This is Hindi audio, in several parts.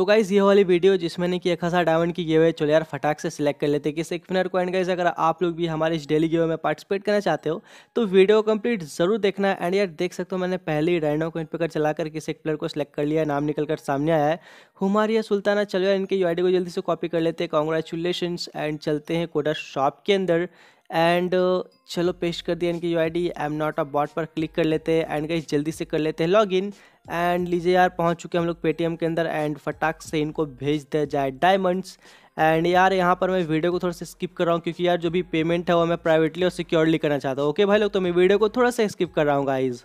तो गाइज़ ये वाली वीडियो जिसमें ने किया खासा डायमंड की गेवे चलो यार फटाक से सिलेक्ट कर लेते हैं किस एक फिनर कॉइन गाइज अगर आप लोग भी हमारे इस डेली गेवे में पार्टिसिपेट करना चाहते हो तो वीडियो कंप्लीट जरूर देखना एंड यार देख सकते हो मैंने पहले ही डायनो कॉइन पर चलाकर किसी एक प्लेयर को सिलेक्ट कर लिया नाम निकल कर सामने आया है हुमारिया सुल्ताना चलो यार इनके यू को जल्दी से कॉपी कर लेते हैं कॉन्ग्रेचुलेशन एंड चलते हैं कोडा शॉप के अंदर एंड uh, चलो पेस्ट कर दिया इनकी U I D I am not a bot पर क्लिक कर लेते हैं एंड गई जल्दी से कर लेते हैं लॉग इन एंड लीजिए यार पहुंच चुके हम लोग पेटीएम के अंदर एंड फटाक से इनको भेज दिया जाए डायमंड्स एंड यार यहाँ पर मैं वीडियो को थोड़ा सा स्किप कर रहा हूँ क्योंकि यार जो भी पेमेंट है वो मैं प्राइवेटली और सिक्योरली करना चाहता हूँ ओके भाई लोग तो मैं वीडियो को थोड़ा सा स्किप कर रहा हूँ गाइज़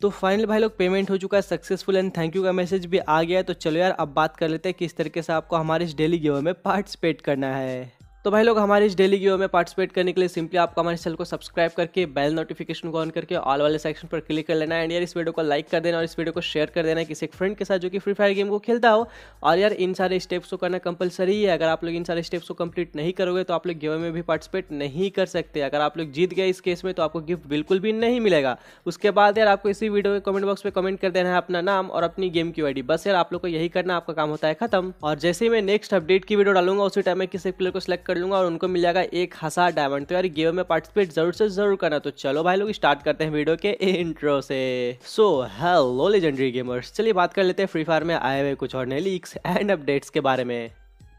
तो फाइनल भाई लोग पेमेंट हो चुका है सक्सेसफुल एंड थैंक यू का मैसेज भी आ गया है तो चलो यार अब बात कर लेते हैं किस तरीके से आपको हमारे इस डेली गेम में पार्टिसिपेट करना है तो भाई लोग हमारे इस डेली गेम में पार्टिसिपेट करने के लिए सिंपली आपको हमारे चैनल को सब्सक्राइब करके बेल नोटिफिकेशन को ऑन करके ऑल वाले सेक्शन पर क्लिक कर लेना एंड यार इस वीडियो को लाइक कर देना और इस वीडियो को शेयर कर देना किसी एक फ्रेंड के साथ जो कि फ्री फायर गेम को खेलता हो और यार इन सारे स्टेप्स को करना कंपलसरी है अगर आप लोग इन सारे स्टेप्स को कंप्लीट नहीं करोगे तो आप लोग गेम में भी पार्टिसिपेट नहीं कर सकते अगर आप लोग जीत गए इस केस में तो आपको गिफ्ट बिल्कुल भी नहीं मिलेगा उसके बाद यार आपको इसी वीडियो के कमेंट बॉक्स में कमेंट कर देना है अपना नाम और अपनी गेम की आई बस यार आप लोग को यही करना आपका काम होता है खत्म और जैसे ही मैं नेक्स्ट अपडेट की वीडियो डालूंगा उसी टाइम में किसी प्लेयर को सिलेक्ट कर लूंगा और उनको मिल जाएगा एक हज़ार डायमंड तो यार गेम में पार्टिसिपेट जरूर से जरूर करना तो चलो भाई लोग स्टार्ट करते हैं वीडियो के इंट्रो से सो हेलो लेजेंडरी गेमर्स चलिए बात कर लेते हैं फ्री फायर में आए हुए कुछ और नए लीक्स एंड अपडेट्स के बारे में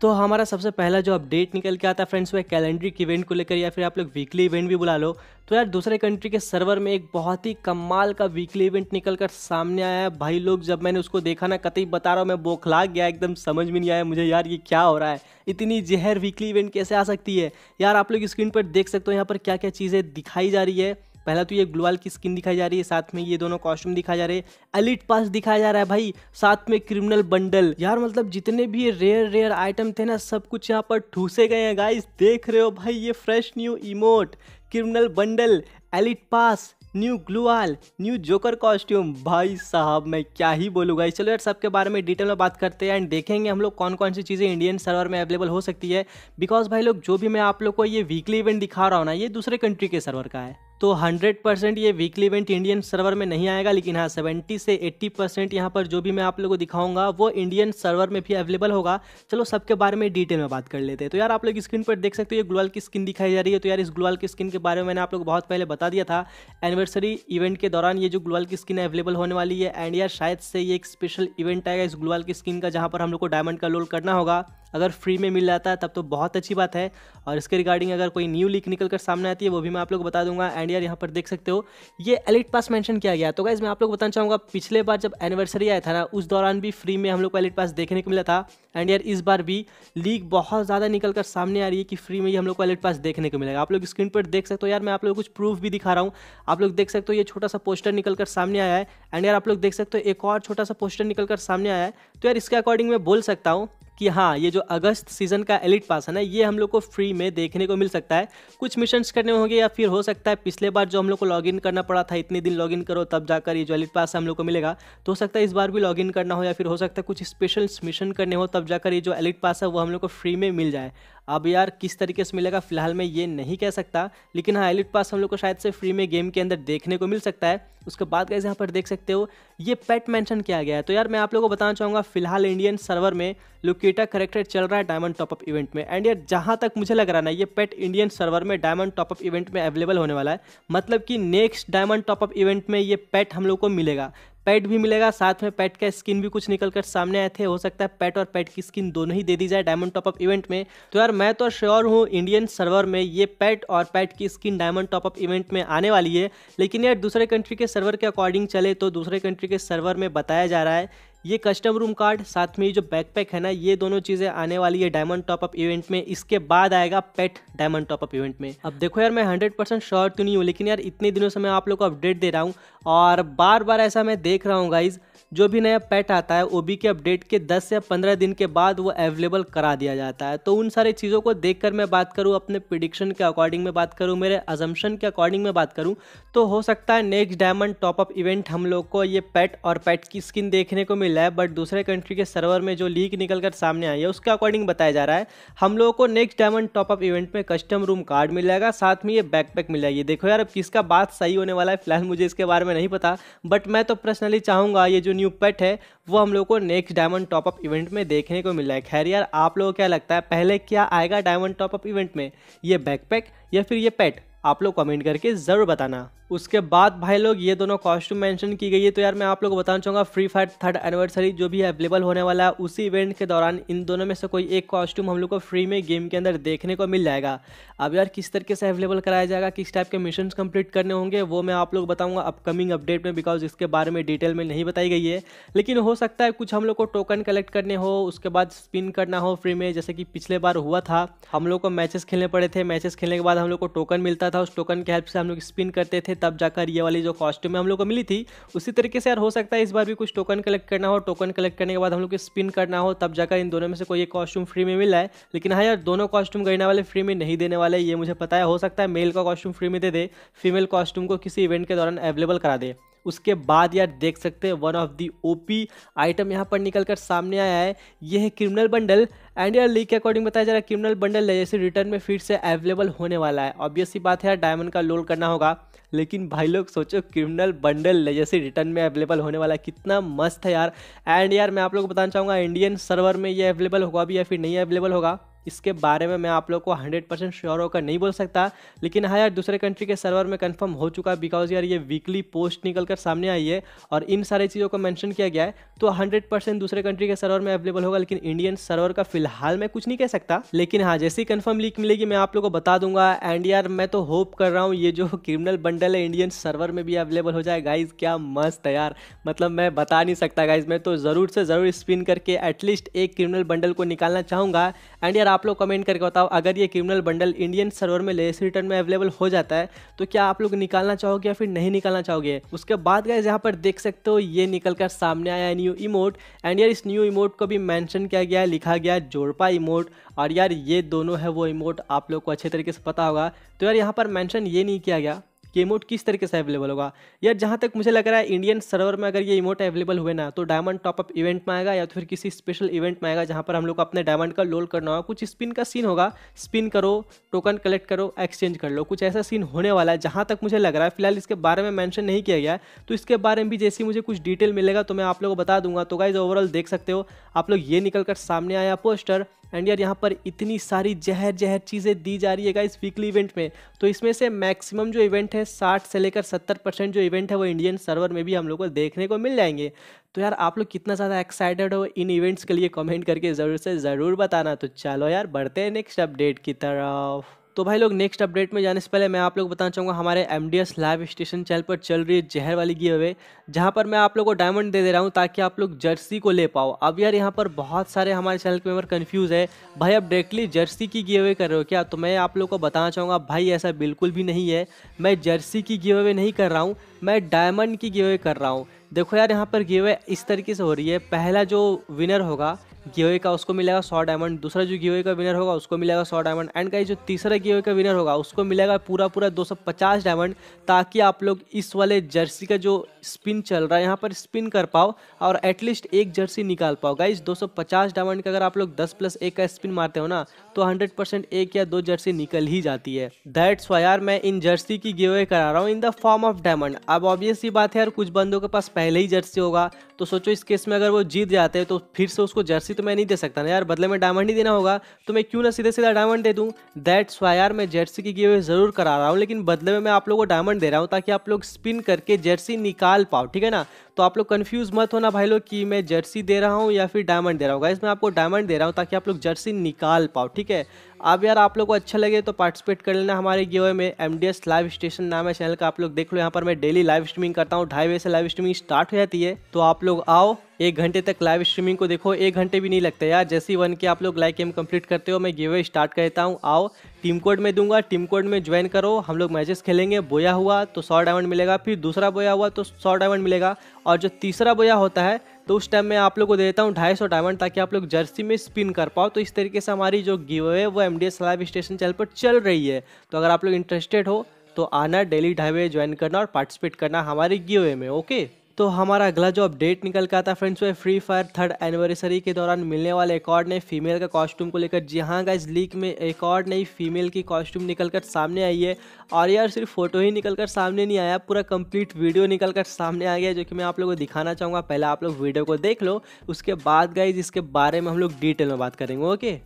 तो हमारा सबसे पहला जो अपडेट निकल के आता है फ्रेंड्स वो है कैलेंड्रिक इवेंट को लेकर या फिर आप लोग वीकली इवेंट भी बुला लो तो यार दूसरे कंट्री के सर्वर में एक बहुत ही कमाल का वीकली इवेंट निकल कर सामने आया है भाई लोग जब मैंने उसको देखा ना कतई बता रहा हूँ मैं बोखला गया एकदम समझ में नहीं आया मुझे यार ये क्या हो रहा है इतनी जहर वीकली इवेंट कैसे आ सकती है यार आप लोग स्क्रीन पर देख सकते हो यहाँ पर क्या क्या चीज़ें दिखाई जा रही है पहला तो ये ग्लोवाल की स्किन दिखाई जा रही है साथ में ये दोनों कॉस्ट्यूम दिखाई जा रहे हैं एलिट पास दिखाया जा रहा है भाई साथ में क्रिमिनल बंडल यार मतलब जितने भी रेयर रेयर आइटम थे ना सब कुछ यहाँ पर ठूसे गए हैं गाइस देख रहे हो भाई ये fresh new emote criminal bundle elite pass new gloo wall new joker costume भाई साहब मैं क्या ही बोलूँगा चलो यार सबके बारे में डिटेल में बात करते हैं एंड देखेंगे हम लोग कौन कौन सी चीज़ें इंडियन सर्वर में अवेलेबल हो सकती है बिकॉज भाई लोग जो भी मैं आप लोग को ये वीकली इवेंट दिखा रहा हूँ ना ये दूसरे कंट्री के सर्वर का है तो 100 परसेंट ये वीकली इवेंट इंडियन सर्वर में नहीं आएगा लेकिन हाँ 70 से 80 परसेंट यहाँ पर जो भी मैं आप लोगों को दिखाऊंगा वो इंडियन सर्वर में भी अवेलेबल होगा चलो सबके बारे में डिटेल में बात कर लेते हैं तो यार आप लोग स्क्रीन पर देख सकते हो ये ग्लोअल की स्किन दिखाई जा रही है तो यार इस ग्लोअल की स्किन के बारे में मैंने आप लोग बहुत पहले बता दिया था एनिवर्सरी इवेंट के दौरान ये जो ग्लोअल की स्किन अवेलेबल होने वाली है एंड यार शायद से ये एक स्पेशल इवेंट आएगा इस ग्लोअल की स्किन का जहाँ पर हम लोग को डायमंड का लोल करना होगा अगर फ्री में मिल जाता है तब तो बहुत अच्छी बात है और इसके रिगार्डिंग अगर कोई न्यू लीक निकल कर सामने आती है वो भी मैं आप लोग बता दूंगा एंड यार यहाँ पर देख सकते हो ये एलिट पास मैंशन किया गया तो गाइज मैं आप लोग बताना चाहूँगा पिछले बार जब एनिवर्सरी आया था ना उस दौरान भी फ्री में हम लोग को एलिट पास देखने को मिला था एंड यार इस बार भी लीक बहुत ज़्यादा निकल कर सामने आ रही है कि फ्री में ही हम लोग को एलिट पास देखने को मिलेगा आप लोग स्क्रीन पर देख सकते हो यार मैं आप लोग कुछ प्रूफ भी दिखा रहा हूँ आप लोग देख सकते हो ये छोटा सा पोस्टर निकल कर सामने आया है एंड यार आप लोग देख सकते हो एक और छोटा सा पोस्टर निकल कर सामने आया है तो यार इसके अकॉर्डिंग मैं बोल सकता हूँ कि हाँ ये जो अगस्त सीजन का एलिट पास है ना ये हम लोग को फ्री में देखने को मिल सकता है कुछ मिशंस करने होंगे या फिर हो सकता है पिछले बार जो हम लोग को लॉगिन करना पड़ा था इतने दिन लॉगिन करो तब जाकर ये जो एलिट पास हम लोग को मिलेगा तो हो सकता है इस बार भी लॉगिन करना हो या फिर हो सकता है कुछ स्पेशल मिशन करने हो तब जाकर ये जो एलिट पास है वो हम लोग को फ्री में मिल जाए अब यार किस तरीके से मिलेगा फिलहाल मैं ये नहीं कह सकता लेकिन हाँ एलिट पास हम लोग को शायद से फ्री में गेम के अंदर देखने को मिल सकता है उसके बाद कैसे यहाँ पर देख सकते हो ये पैट मेंशन किया गया है तो यार मैं आप लोगों को बताना चाहूँगा फिलहाल इंडियन सर्वर में लोकेटा करेक्टर चल रहा है डायमंड टॉपअप इवेंट में एंड यार जहाँ तक मुझे लग रहा ना ये पेट इंडियन सर्वर में डायमंड टॉपअप इवेंट में अवेलेबल होने वाला है मतलब कि नेक्स्ट डायमंड टॉपअप इवेंट में ये पेट हम लोग को मिलेगा पैट भी मिलेगा साथ में पैट का स्किन भी कुछ निकल कर सामने आए थे हो सकता है पैट और पैट की स्किन दोनों ही दे दी जाए डायमंड टॉपअप इवेंट में तो यार मैं तो श्योर हूँ इंडियन सर्वर में ये पैट और पैट की स्किन डायमंड टॉपअप इवेंट में आने वाली है लेकिन यार दूसरे कंट्री के सर्वर के अकॉर्डिंग चले तो दूसरे कंट्री के सर्वर में बताया जा रहा है ये कस्टम रूम कार्ड साथ में ये जो बैकपैक है ना ये दोनों चीज़ें आने वाली है डायमंड टॉप अप इवेंट में इसके बाद आएगा pet diamond top up event में अब देखो यार मैं हंड्रेड परसेंट श्योर तो नहीं हूँ लेकिन यार इतने दिनों से मैं आप लोग को अपडेट दे रहा हूँ और बार बार ऐसा मैं देख रहा हूँ गाइज़ जो भी नया पैट आता है ओबी के अपडेट के 10 से 15 दिन के बाद वो अवेलेबल करा दिया जाता है तो उन सारी चीज़ों को देखकर मैं बात करूँ अपने प्रिडिक्शन के अकॉर्डिंग में बात करूँ मेरे अजम्पन के अकॉर्डिंग में बात करूँ तो हो सकता है नेक्स्ट डायमंड टॉपअप इवेंट हम लोग को ये पेट और पैट की स्किन देखने को मिल है बट दूसरे कंट्री के सर्वर में जो लीक निकल कर सामने आई है उसके अकॉर्डिंग बताया जा रहा है हम लोगों को नेक्स्ट डायमंड टॉपअप इवेंट में कस्टम रूम कार्ड मिल जाएगा साथ में ये बैकपैक मिल जाएगी देखो यार अब किसका बात सही होने वाला है फिलहाल मुझे इसके बारे में नहीं पता बट मैं तो पर्सनली चाहूँगा ये जो न्यू पेट है वो हम लोग को नेक्स्ट डायमंड टॉपअप इवेंट में देखने को मिल रहा है खैर यार आप लोगों को क्या लगता है पहले क्या आएगा डायमंड टॉपअप इवेंट में ये बैकपैक या फिर ये पेट आप लोग कमेंट करके ज़रूर बताना उसके बाद भाई लोग ये दोनों कॉस्ट्यूम मेंशन की गई है तो यार मैं आप लोग को बताना चाहूँगा फ्री फायर थर्ड एनिवर्सरी जो भी अवेलेबल होने वाला है उसी इवेंट के दौरान इन दोनों में से कोई एक कॉस्ट्यूम हम लोग को फ्री में गेम के अंदर देखने को मिल जाएगा अब यार किस तरीके से अवेलेबल कराया जाएगा किस टाइप के मिशन कंप्लीट करने होंगे वो मैं आप लोग बताऊँगा अपकमिंग अपडेट में बिकॉज इसके बारे में डिटेल में नहीं बताई गई है लेकिन हो सकता है कुछ हम लोग को टोकन कलेक्ट करने हो उसके बाद स्पिन करना हो फ्री में जैसे कि पिछले बार हुआ था हम लोग को मैचेस खेलने पड़े थे मैचेस खेलने के बाद हम लोग को टोकन मिलता था उस टोकन की हेल्प से हम लोग स्पिन करते थे तब जाकर ये वाली जो कॉस्ट्यूम हम लोग को मिली थी उसी तरीके से यार हो सकता है इस बार भी कुछ टोकन कलेक्ट करना हो टोकन कलेक्ट करने के बाद हम लोग को स्पिन करना हो तब जाकर इन दोनों में से कोई एक कॉस्ट्यूम फ्री में मिला है लेकिन हाँ यार दोनों कॉस्ट्यूम गिरने वाले फ्री में नहीं देने वाले ये मुझे पता है हो सकता है मेल का कॉस्ट्यूम फ्री में दे दे फीमेल कॉस्ट्यूम को किसी इवेंट के दौरान अवेलेबल करा दे उसके बाद यार देख सकते हैं one of the OP item यहाँ पर निकल कर सामने आया है ये है क्रिमिनल बंडल एंड यार लीक के अकॉर्डिंग बताया जा रहा है क्रिमिनल बंडल जैसे रिटर्न में फिर से अवेलेबल होने वाला है ऑब्वियसली बात है यार डायमंड का लोल करना होगा लेकिन भाई लोग सोचो क्रिमिनल बंडल जैसे रिटर्न में अवेलेबल होने वाला है कितना मस्त है यार एंड यार मैं आप लोग को बताना चाहूँगा इंडियन सर्वर में ये अवेलेबल होगा भी या फिर नहीं अवेलेबल होगा इसके बारे में मैं आप लोग को 100 परसेंट श्योर होकर नहीं बोल सकता लेकिन हाँ यार दूसरे कंट्री के सर्वर में कंफर्म हो चुका है बिकॉज यार ये वीकली पोस्ट निकल कर सामने आई है और इन सारी चीज़ों को मैंशन किया गया है तो हंड्रेड परसेंट दूसरे कंट्री के सर्वर में अवेलेबल होगा लेकिन इंडियन सर्वर का फिलहाल मैं कुछ नहीं कह सकता लेकिन हाँ जैसे ही कन्फर्म लीक मिलेगी मैं आप लोग को बता दूंगा एंड यार मैं तो होप कर रहा हूँ ये जो क्रिमिनल बंडल है इंडियन सर्वर में भी अवेलेबल हो जाए गाइज क्या मस्त है यार मतलब मैं बता नहीं सकता गाइज मैं तो ज़रूर से ज़रूर स्पिन करके एटलीस्ट एक क्रिमिनल बंडल को निकालना चाहूंगा एंड यार आप लोग कमेंट करके बताओ अगर ये क्रिमिनल बंडल इंडियन सर्वर में लेस रिटर्न में अवेलेबल हो जाता है तो क्या आप लोग निकालना चाहोगे या फिर नहीं निकालना चाहोगे उसके बाद गए यहाँ पर देख सकते हो ये निकल कर सामने आया है न्यू इमोट एंड यार इस न्यू इमोट को भी मैंशन किया गया है लिखा गया जोड़पा इमोट और यार ये दोनों है वो इमोट आप लोग को अच्छे तरीके से पता होगा तो यार यहाँ पर मैंशन ये नहीं किया गया कि इमोट किस तरीके से अवेलेबल होगा या जहाँ तक मुझे लग रहा है इंडियन सर्वर में अगर ये इमोट अवेलेबल हुए ना तो डायमंड टॉपअप इवेंट में आएगा या तो फिर किसी स्पेशल इवेंट में आएगा जहाँ पर हम लोग अपने डायमंड का लोल करना होगा कुछ स्पिन का सीन होगा स्पिन करो टोकन कलेक्ट करो एक्सचेंज कर लो कुछ ऐसा सीन होने वाला है जहाँ तक मुझे लग रहा है फिलहाल इसके बारे में मैंशन नहीं किया गया तो इसके बारे में भी जैसे मुझे कुछ डिटेल मिलेगा तो मैं आप लोगों को बता दूंगा तो गाइज ओवरऑल देख सकते हो आप लोग ये निकल कर सामने आया पोस्टर एंड यार यहाँ पर इतनी सारी जहर जहर चीज़ें दी जा रही है इस वीकली इवेंट में तो इसमें से मैक्सिमम जो इवेंट है साठ से लेकर सत्तर परसेंट जो इवेंट है वो इंडियन सर्वर में भी हम लोग को देखने को मिल जाएंगे तो यार आप लोग कितना ज़्यादा एक्साइटेड हो इन इवेंट्स के लिए कमेंट करके ज़रूर से ज़रूर बताना तो चलो यार बढ़ते हैं नेक्स्ट अपडेट की तरफ तो भाई लोग नेक्स्ट अपडेट में जाने से पहले मैं आप लोग बताना चाहूँगा हमारे एम लाइव स्टेशन चैनल पर चल रही है जहर वाली गिव अवे जहाँ पर मैं आप लोग को डायमंड दे दे रहा हूँ ताकि आप लोग जर्सी को ले पाओ अब यार यहाँ पर बहुत सारे हमारे चैनल के मेम्बर कन्फ्यूज़ है भाई आप डायरेक्टली जर्सी की गिव अवे कर रहे हो क्या तो मैं आप लोग को बताना चाहूँगा भाई ऐसा बिल्कुल भी नहीं है मैं जर्सी की गिव अवे नहीं कर रहा हूँ मैं डायमंड की गिव अवे कर रहा हूँ देखो यार यहाँ पर गिव अवे इस तरीके से हो रही है पहला जो विनर होगा गिवे का उसको मिलेगा सौ डायमंड दूसरा जो गिवे का विनर होगा उसको मिलेगा सौ डायमंड एंड का जो तीसरा गिवे का विनर होगा उसको मिलेगा पूरा पूरा पचास डायमंड ताकि आप लोग इस वाले जर्सी का जो स्पिन चल रहा है यहाँ पर स्पिन कर पाओ और एटलीस्ट एक जर्सी निकाल पाओ गाइज पचास डायमंड का अगर आप लोग दस प्लस एक का स्पिन मारते हो ना तो हंड्रेड एक या दो जर्सी निकल ही जाती है दैट्स वाई यार मैं इन जर्सी की गिवे करा रहा हूँ in the form of diamond अब ऑब्वियस बात है यार कुछ बंदों के पास पहले ही जर्सी होगा तो सोचो इस केस में अगर वो जीत जाते हैं तो फिर से उसको जर्सी उसी तो मैं नहीं दे सकता ना यार बदले में डायमंड ही देना होगा तो मैं क्यों ना सीधे सीधा डायमंड दे दूँ दैट्स वाई यार मैं जर्सी की गिवे ज़रूर करा रहा हूँ लेकिन बदले में मैं आप लोगों को डायमंड दे रहा हूँ ताकि आप लोग स्पिन करके जर्सी निकाल पाओ ठीक है ना तो आप लोग कन्फ्यूज़ मत होना भाई लोग कि मैं जर्सी दे रहा हूँ या फिर डायमंड दे रहा हूँ इसमें आपको डायमंड दे रहा हूँ ताकि आप लोग जर्सी निकाल पाओ ठीक है अब यार आप लोग को अच्छा लगे तो पार्टिसिपेट कर लेना हमारे गिवे में एम लाइव स्टेशन नाम है चैनल का आप लोग देख लो यहाँ पर मैं डेली लाइव स्ट्रीमिंग करता हूँ ढाई बजे से लाइव स्ट्रीमिंग स्टार्ट हो जाती है तो आप लोग आओ एक घंटे तक लाइव स्ट्रीमिंग को देखो एक घंटे भी नहीं लगता यार जैसे ही वन के आप लोग लाइक गेम कंप्लीट करते हो मैं गिवे स्टार्ट करता हूँ आओ टीम कोड में दूंगा टीम कोड में ज्वाइन करो हम लोग मैचेस खेलेंगे बोया हुआ तो सौ डायमंड मिलेगा फिर दूसरा बोया हुआ तो सौ डायमंड मिलेगा और जो तीसरा बोया होता है तो उस टाइम मैं आप लोग को दे देता हूँ ढाई सौ डायमंड ताकि आप लोग जर्सी में स्पिन कर पाओ तो इस तरीके से हमारी जो गिव है वो M D S live station channel पर चल रही है तो अगर आप लोग इंटरेस्टेड हो तो आना डेली ढाई ज्वाइन करना और पार्टिसिपेट करना हमारे गिव में ओके तो हमारा अगला जो अपडेट निकल का आता फ्रेंड्स है फ्री फायर थर्ड एनिवर्सरी के दौरान मिलने वाले एक और नए फीमेल का कॉस्ट्यूम को लेकर जी हाँ गाइज लीक में एक और नई फीमेल की कॉस्ट्यूम निकल कर सामने आई है और यार सिर्फ फोटो ही निकल कर सामने नहीं आया पूरा कंप्लीट वीडियो निकल कर सामने आ गया जो कि मैं आप लोग को दिखाना चाहूँगा पहले आप लोग वीडियो को देख लो उसके बाद गाइज इसके बारे में हम लोग डिटेल में बात करेंगे okay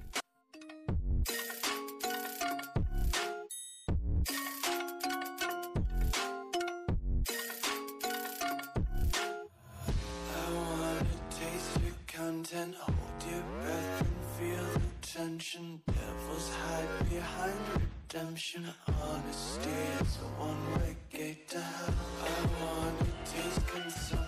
attention Devils hide behind redemption Honesty is a one-way gate to hell I wanna taste consumption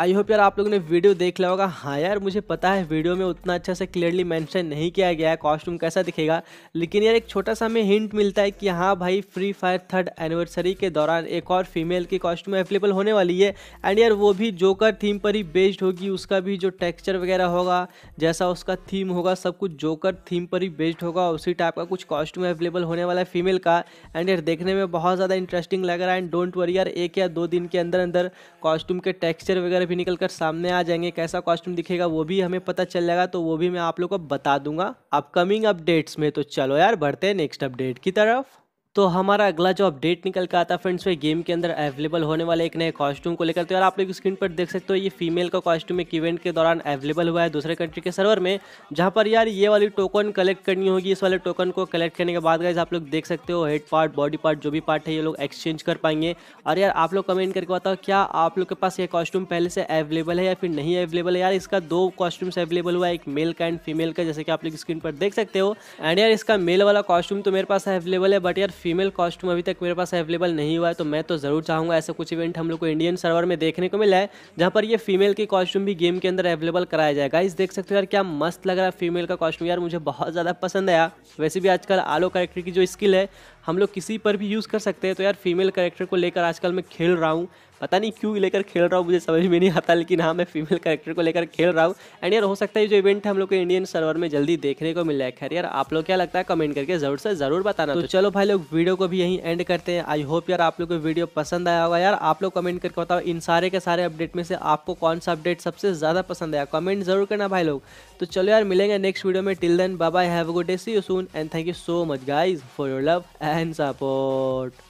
I hope यार आप लोगों ने वीडियो देख लिया होगा हाँ यार मुझे पता है वीडियो में उतना अच्छा से क्लियरली मेंशन नहीं किया गया है कॉस्ट्यूम कैसा दिखेगा लेकिन यार एक छोटा सा हमें हिंट मिलता है कि हाँ भाई फ्री फायर थर्ड एनिवर्सरी के दौरान एक और फीमेल की कॉस्ट्यूम अवेलेबल होने वाली है एंड यार वो भी जोकर थीम पर ही बेस्ड होगी उसका भी जो टेक्स्चर वगैरह होगा जैसा उसका थीम होगा सब कुछ जोकर थीम पर ही बेस्ड होगा उसी टाइप का कुछ कॉस्ट्यूम अवेलेबल होने वाला है फीमेल का एंड यार देखने में बहुत ज़्यादा इंटरेस्टिंग लग रहा है एंड डोंट वरी यार एक या दो दिन के अंदर अंदर कॉस्ट्यूम के टेक्स्चर वगैरह में भी निकल कर सामने आ जाएंगे कैसा कॉस्ट्यूम दिखेगा वो भी हमें पता चल जाएगा तो वो भी मैं आप लोग को बता दूंगा अपकमिंग अपडेट्स में तो चलो यार बढ़ते हैं नेक्स्ट अपडेट की तरफ तो हमारा अगला जो अपडेट निकल कर आता है फ्रेंड्स वो गेम के अंदर अवेलेबल होने वाले एक नए कॉस्ट्यूम को लेकर तो यार आप लोग स्क्रीन पर देख सकते हो ये फीमेल का कॉस्ट्यूम एक इवेंट के दौरान अवेलेबल हुआ है दूसरे कंट्री के सर्वर में जहाँ पर यार ये वाली टोकन कलेक्ट करनी होगी इस वाले टोकन को कलेक्ट करने के बाद गाइज आप लोग देख सकते हो हेड पार्ट बॉडी पार्ट जो भी पार्ट है ये लोग एक्सचेंज कर पाएंगे और यार आप लोग कमेंट करके बताओ क्या आप लोग के पास ये कॉस्ट्यूम पहले से अवेलेबल है या फिर नहीं अवेलेबल है यार इसका दो कॉस्ट्यूम्स अवेलेबल हुआ है एक मेल का एंड फीमेल का जैसे कि आप लोग स्क्रीन पर देख सकते हो एंड यार इसका मेल वाला कॉस्ट्यूम तो मेरे पास अवेलेबल है बट यार फीमेल कॉस्ट्यूम अभी तक मेरे पास अवेलेबल नहीं हुआ है तो मैं तो ज़रूर चाहूँगा ऐसा कुछ इवेंट हम लोग को इंडियन सर्वर में देखने को मिला है जहाँ पर ये फीमेल की कॉस्ट्यूम भी गेम के अंदर अवेलेबल कराया जाएगा इस देख सकते हो यार क्या मस्त लग रहा है फीमेल का कॉस्ट्यूम यार मुझे बहुत ज़्यादा पसंद आया वैसे भी आजकल आलो कैरेक्टर की जो स्किल है हम लोग किसी पर भी यूज़ कर सकते हैं तो यार फीमेल करेक्टर को लेकर आजकल मैं खेल रहा हूँ पता नहीं क्यों लेकर खेल रहा हूँ मुझे समझ में नहीं आता लेकिन हाँ मैं फीमेल करेक्टर को लेकर खेल रहा हूँ एंड यार हो सकता है जो इवेंट हम लोग को इंडियन सर्वर में जल्दी देखने को मिल जाए खैर यार आप लोग क्या लगता है कमेंट करके जरूर से जरूर बताना तो चलो भाई लोग वीडियो को भी यहीं एंड करते हैं आई होप यार आप लोग को वीडियो पसंद आया होगा यार आप लोग कमेंट करके बताओ इन सारे के सारे अपडेट में से आपको कौन सा अपडेट सबसे ज़्यादा पसंद आया कमेंट जरूर करना भाई लोग तो चलो यार मिलेंगे नेक्स्ट वीडियो में till then bye have a good day see you soon and thank you so much guys for your love hands up,